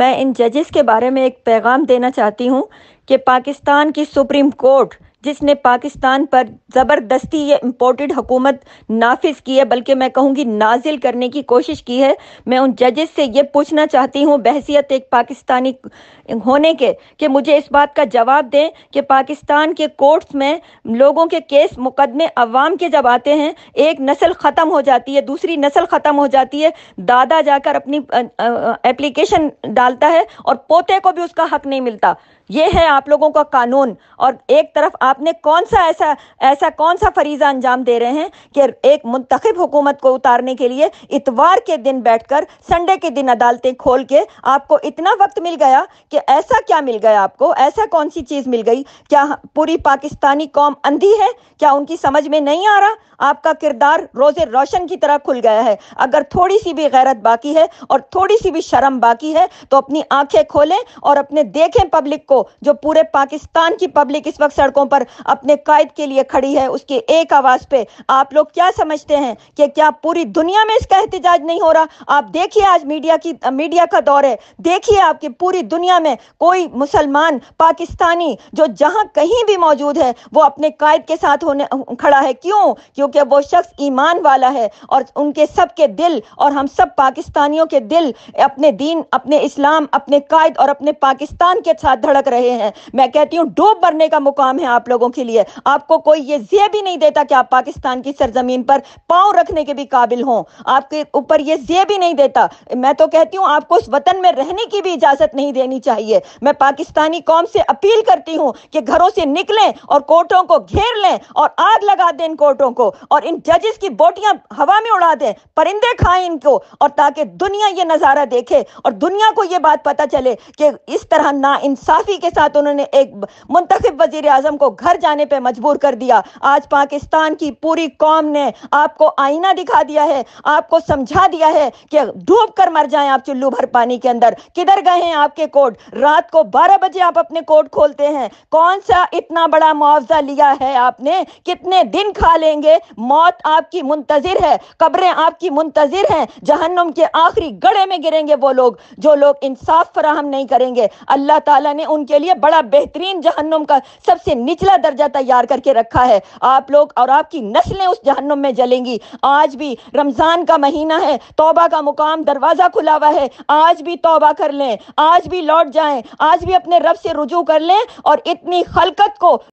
मैं इन जजेस के बारे में एक पैगाम देना चाहती हूँ कि पाकिस्तान की सुप्रीम कोर्ट जिसने पाकिस्तान पर ज़बरदस्ती ये इम्पोर्टेड हुकूमत नाफिज की है बल्कि मैं कहूँगी नाजिल करने की कोशिश की है मैं उन जजेस से ये पूछना चाहती हूँ बहसीत एक पाकिस्तानी होने के कि मुझे इस बात का जवाब दें कि पाकिस्तान के कोर्ट्स में लोगों के केस मुकदमे अवाम के जब आते हैं एक नस्ल ख़त्म हो जाती है दूसरी नस्ल ख़त्म हो जाती है दादा जाकर अपनी एप्लीकेशन डालता है और पोते को भी उसका हक नहीं मिलता ये है आप लोगों का कानून और एक तरफ आप आपने कौन सा ऐसा ऐसा कौन सा फरीजा अंजाम दे रहे हैं कि एक मुंतखब हुकूमत को उतारने के लिए इतवार के दिन बैठकर संडे के दिन अदालतें खोल के आपको इतना वक्त मिल गया कि ऐसा क्या मिल गया आपको ऐसा कौन सी चीज़ मिल गई क्या पूरी पाकिस्तानी कौम अंधी है क्या उनकी समझ में नहीं आ रहा आपका किरदार रोज़े रोशन की तरह खुल गया है अगर थोड़ी सी भी गैरत बाकी है और थोड़ी सी भी शर्म बाकी है तो अपनी आंखें खोलें और अपने देखें पब्लिक को जो पूरे पाकिस्तान की पब्लिक इस वक्त सड़कों पर होकर अपने कायद के लिए खड़ी है उसकी एक आवाज पे आप लोग क्या समझते हैं कि क्या पूरी दुनिया में इसका एहतजाज नहीं हो रहा आप देखिए आज मीडिया की मीडिया का दौर है देखिए आपकी पूरी दुनिया में कोई मुसलमान पाकिस्तानी जो जहां कहीं भी मौजूद है वो अपने कायद के साथ होने खड़ा है क्यों क्योंकि वो शख्स ईमान वाला है और उनके सबके दिल और हम सब पाकिस्तानियों के दिल अपने दीन अपने इस्लाम अपने कायद और अपने पाकिस्तान के साथ धड़क रहे हैं मैं कहती हूँ डूब भरने का मुकाम है आप लोग लोगों के लिए आपको कोई ये जिय भी नहीं देता कि आप पाकिस्तान की सरजमीन पर पाँव रखने के भी काबिल हों आपके ऊपर ये जिय भी नहीं देता मैं तो कहती हूँ आपको उस वतन में रहने की भी इजाजत नहीं देनी चाहिए मैं पाकिस्तानी कौम से अपील करती हूँ कि घरों से निकलें और कोर्टों को घेर लें और आग लगा दें इन कोर्टों को और इन जजेस की बोटियां हवा में उड़ा दें परिंदे खाएं इनको और ताकि दुनिया ये नज़ारा देखे और दुनिया को ये बात पता चले कि इस तरह ना इंसाफी के साथ उन्होंने एक मुंतखब वजीर आजम को घर जाने पर मजबूर कर दिया आज पाकिस्तान की पूरी कौम ने आपको आईना दिखा दिया है आपको समझा दिया है कि डूब कर मर जाए आप चुल्लू भर पानी के अंदर किधर गए हैं आपके कोर्ट रात को बारह बजे आप अपने कोर्ट खोलते हैं कौन सा इतना बड़ा मुआवजा लिया है आपने कितने दिन खा लेंगे मौत आपकी मुंतजिर है कब्रें आपकी मुंतजिर हैं जहन्नुम के आखिरी गड़े में गिरेंगे वो लोग जो लोग इंसाफ फराहम नहीं करेंगे अल्लाह ताला ने उनके लिए बड़ा बेहतरीन जहन्नुम का सबसे निचला ऊंचा दर्जा तैयार करके रखा है आप लोग और आपकी नस्लें उस जहनम में जलेंगी आज भी रमजान का महीना है तोबा का मुकाम दरवाजा खुला हुआ है आज भी तोबा कर लें आज भी लौट जाएं आज भी अपने रब से रुजू कर लें और इतनी खलकत को